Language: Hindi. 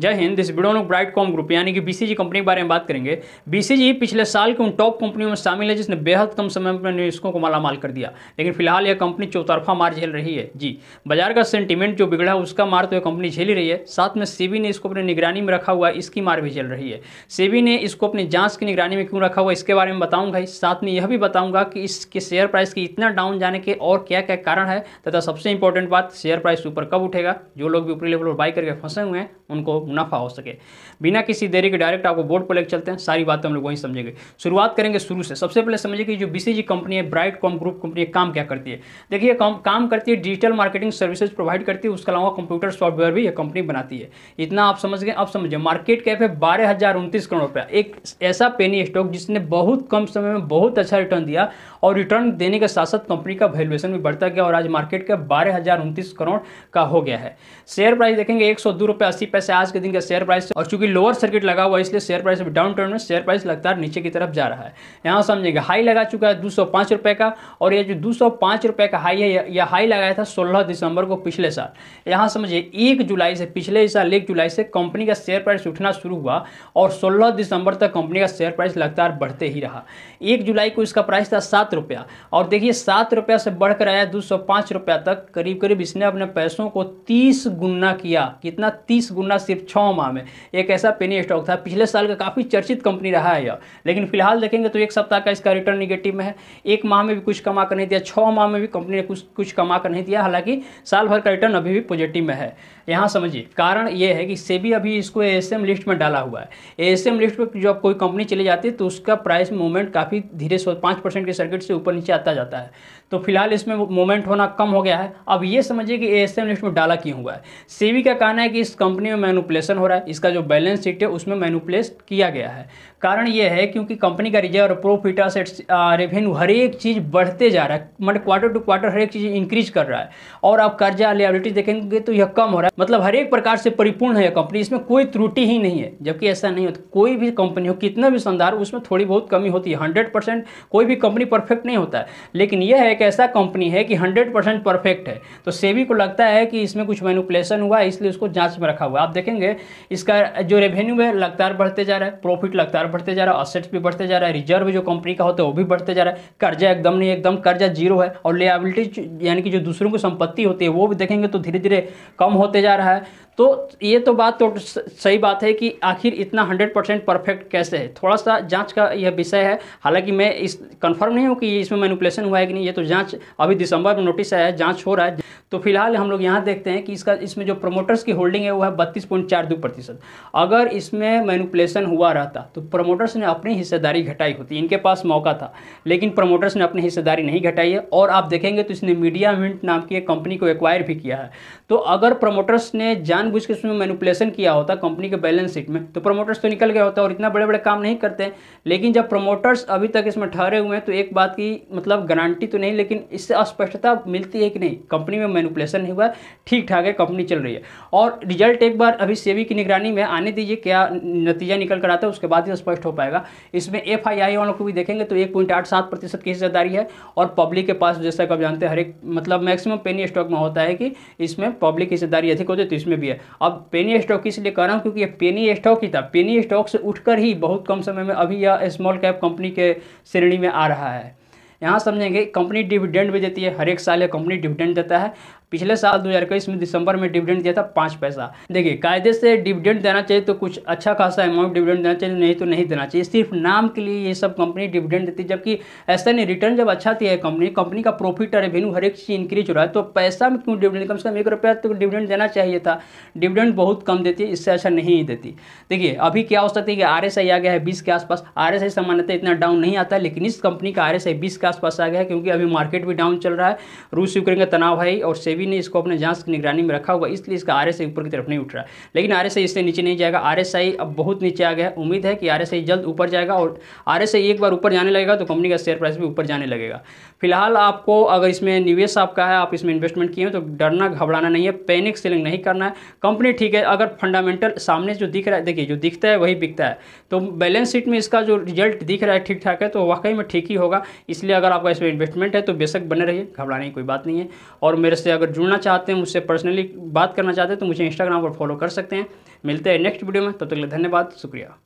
जय हिंद दिस वीडियो लोग ब्राइट कॉम ग्रुप यानी कि बीसीजी कंपनी के बारे में बात करेंगे बीसीजी पिछले साल के उन टॉप कंपनियों में शामिल है जिसने बेहद कम समय में निवेशकों को मालामाल कर दिया लेकिन फिलहाल यह कंपनी चौतरफा मार झेल रही है जी बाजार का सेंटीमेंट जो बिगड़ा है उसका मार तो यह कंपनी झेल ही रही है साथ में सेबी ने इसको अपनी निगरानी में रखा हुआ है इसकी मार भी झेल रही है सेबी ने इसको अपनी जाँच की निगरानी में क्यों रखा हुआ इसके बारे में बताऊंगा साथ में यह भी बताऊंगा कि इसके शेयर प्राइस की इतना डाउन जाने के और क्या क्या कारण है तथा सबसे इंपॉर्टेंट बात शेयर प्राइस ऊपर कब उठेगा जो लोग भी ऊपरी लेवल पर बाई करके फंसे हुए हैं उनको मुनाफा हो सके बिना किसी देरी के डायरेक्ट आपको बोर्ड को लेकर चलते हैं सारी बातें हम लोग वहीं समझेंगे शुरुआत करेंगे शुरू से सबसे पहले समझिए कि जो बीसीजी कंपनी है ब्राइट कॉम ग्रुप कंपनी है काम क्या करती है देखिए काम करती है डिजिटल मार्केटिंग सर्विसेज प्रोवाइड करती है उसके अलावा कंप्यूटर सॉफ्टवेयर भी यह कंपनी बनाती है इतना आप समझ गए अब समझिए मार्केट कैप है बारह करोड़ रुपया एक ऐसा पेनी स्टॉक जिसने बहुत कम समय में बहुत अच्छा रिटर्न दिया और रिटर्न देने के साथ साथ कंपनी का वैल्यूएशन भी बढ़ता गया और आज मार्केट कैप बारह करोड़ का हो गया है शेयर प्राइस देखेंगे एक सौ अस्सी पैसे आज के दिन का शेयर प्राइस और चूंकि लोअर सर्किट लगा हुआ है इसलिए शेयर प्राइस डाउन ट्रेंड में शेयर प्राइस लगातार नीचे की तरफ जा रहा है यहाँ समझेंगे हाई लगा चुका है दो का और ये जो दो का हाई है यह हाई लगाया था सोलह दिसंबर को पिछले साल यहाँ समझिए एक जुलाई से पिछले साल एक जुलाई से कंपनी का शेयर प्राइस उठना शुरू हुआ और सोलह दिसंबर तक कंपनी का शेयर प्राइस लगातार बढ़ते ही रहा एक जुलाई को इसका प्राइस था सात रुपया और देखिए सात रुपया से बढ़कर आया दो सौ पांच रुपया तक करीब करीब इसने अपने पैसों को तीस गुना किया कितना तीस गुना सिर्फ छः माह में एक ऐसा पेनी स्टॉक था पिछले साल का काफ़ी चर्चित कंपनी रहा है यह लेकिन फिलहाल देखेंगे तो एक सप्ताह का इसका रिटर्न निगेटिव में है एक माह में भी कुछ कमा कर नहीं दिया छः माह में भी कंपनी ने कुछ कुछ कमा कर नहीं दिया हालांकि साल भर का रिटर्न अभी भी पॉजिटिव में है यहाँ समझिए कारण ये है कि सेबी अभी इसको ए लिस्ट में डाला हुआ है ए लिस्ट पर जब कोई कंपनी चली जाती है तो उसका प्राइस मूवमेंट काफ़ी धीरे से पाँच परसेंट के सर्किट से ऊपर नीचे आता जाता है तो फिलहाल इसमें मूवमेंट होना कम हो गया है अब ये समझिए कि ए लिस्ट में डाला क्यों हुआ है सेबी का कहना है कि इस कंपनी में मैनुपले मैनुपलेशन हो रहा है इसका जो बैलेंस शीट है उसमें मैनुपलेस किया गया है कारण यह है क्योंकि कंपनी का रिजर्व प्रोफिट असेट रेवेन्यू हर एक चीज़ बढ़ते जा रहा है मतलब क्वार्टर टू क्वार्टर हर एक चीज़ इंक्रीज कर रहा है और आप कर्जा लेबिलिटी देखेंगे तो यह कम हो रहा है मतलब हर एक प्रकार से परिपूर्ण है यह कंपनी इसमें कोई त्रुटि ही नहीं है जबकि ऐसा नहीं होता कोई भी कंपनी हो कितना भी शानदार उसमें थोड़ी बहुत कमी होती है हंड्रेड कोई भी कंपनी परफेक्ट नहीं होता है लेकिन यह है एक ऐसा कंपनी है कि हंड्रेड परफेक्ट है तो सेबी को लगता है कि इसमें कुछ मैनुपलेशन हुआ है इसलिए उसको जाँच में रखा हुआ आप देखेंगे देखेंगे इसका जो रेवेन्यू है लगातार बढ़ते जा रहा है प्रॉफिट लगातार बढ़ते जा रहा है असेट्स भी बढ़ते जा रहा है रिजर्व जो कंपनी का होता है वो भी बढ़ते जा रहा है कर्जा एकदम नहीं एकदम कर्जा जीरो है और लेबिलिटी यानी कि जो दूसरों की संपत्ति होती है वो भी देखेंगे तो धीरे धीरे कम होते जा रहा है तो ये तो बात तो सही बात है कि आखिर इतना 100 परसेंट परफेक्ट कैसे है थोड़ा सा जांच का यह विषय है हालांकि मैं इस कंफर्म नहीं हूँ कि इसमें मैनुपलेशन हुआ है कि नहीं ये तो जांच अभी दिसंबर में नोटिस आया है जाँच हो रहा है तो फिलहाल हम लोग यहाँ देखते हैं कि इसका इसमें जो प्रोमोटर्स की होल्डिंग है वो है बत्तीस पॉइंट चार दो प्रतिशत अगर इसमें मैनुपलेशन हुआ रहता तो प्रोमोटर्स ने अपनी हिस्सेदारी घटाई होती इनके पास मौका था लेकिन प्रोमोटर्स ने अपनी हिस्सेदारी नहीं घटाई है और आप देखेंगे तो इसने मीडिया मिंट नाम की एक कंपनी को एक्वायर भी किया है तो अगर प्रोमोटर्स ने जान जानबूझ के उसमें मैनुपुलेशन किया होता कंपनी के बैलेंस शीट में तो प्रमोटर्स तो निकल गया होता और इतना बड़े बड़े काम नहीं करते लेकिन जब प्रमोटर्स अभी तक इसमें ठहरे हुए हैं तो एक बात की मतलब गारंटी तो नहीं लेकिन इससे अस्पष्टता मिलती है कि नहीं कंपनी में मैनुपुलेशन नहीं हुआ ठीक ठाक है कंपनी चल रही है और रिजल्ट एक बार अभी सेवी की निगरानी में आने दीजिए क्या नतीजा निकल कर आता है उसके बाद ही स्पष्ट हो पाएगा इसमें एफ आई आई वालों को भी देखेंगे तो एक पॉइंट आठ सात प्रतिशत की हिस्सेदारी है और पब्लिक के पास जैसा कि आप जानते हैं हर एक मतलब मैक्सिमम पेनी स्टॉक में होता है कि इसमें पब्लिक हिस्सेदारी अधिक होती है तो इसमें भी है अब पेनी स्टॉक इसलिए कह रहा हूँ क्योंकि ये पेनी स्टॉक ही था पेनी स्टॉक से उठकर ही बहुत कम समय में अभी यह स्मॉल कैप कंपनी के श्रेणी में आ रहा है यहाँ समझेंगे कंपनी डिविडेंड भी देती है हर एक साल यह कंपनी डिविडेंड देता है पिछले साल दो हज़ार में दिसंबर में डिविडेंड दिया था पाँच पैसा देखिए कायदे से डिविडेंड देना चाहिए तो कुछ अच्छा खासा अमाउंट डिविडेंड देना चाहिए नहीं तो नहीं देना चाहिए सिर्फ नाम के लिए ये सब कंपनी डिविडेंड देती है जबकि ऐसा नहीं रिटर्न जब अच्छा थी है कंपनी कंपनी का प्रॉफिट और रेवेन्यू हर एक चीज़ इंक्रीज हो रहा है तो पैसा में क्यों डिविडेंड कम से कम एक रुपया तो डिविडेंड देना चाहिए था डिविडेंड बहुत कम देती है इससे अच्छा नहीं देती देखिए अभी क्या हो सकता है कि आर आ गया है बीस के आसपास आर सामान्यतः इतना डाउन नहीं आता लेकिन इस कंपनी का आर एस के आसपास आ गया है क्योंकि अभी मार्केट भी डाउन चल रहा है रूस यूक्रेन का तनाव है और से सेबी ने इसको अपने जांच की निगरानी में रखा होगा इसलिए इसका आर ऊपर की तरफ नहीं उठ रहा लेकिन आर इससे नीचे नहीं जाएगा आर अब बहुत नीचे आ गया उम्मीद है कि आर जल्द ऊपर जाएगा और आर एक बार ऊपर जाने लगेगा तो कंपनी का शेयर प्राइस भी ऊपर जाने लगेगा फिलहाल आपको अगर इसमें निवेश आपका है आप इसमें इन्वेस्टमेंट किए हैं तो डरना घबराना नहीं है पैनिक सेलिंग नहीं करना है कंपनी ठीक है अगर फंडामेंटल सामने जो दिख रहा है देखिए जो दिखता है वही बिकता है तो बैलेंस शीट में इसका जो रिजल्ट दिख रहा है ठीक ठाक है तो वाकई में ठीक ही होगा इसलिए अगर आपका इसमें इन्वेस्टमेंट है तो बेशक बने रहिए घबराने की कोई बात नहीं है और मेरे से अगर अगर जुड़ना चाहते हैं मुझसे पर्सनली बात करना चाहते हैं तो मुझे इंस्टाग्राम पर फॉलो कर सकते हैं मिलते हैं नेक्स्ट वीडियो में तब तो तक धन्यवाद शुक्रिया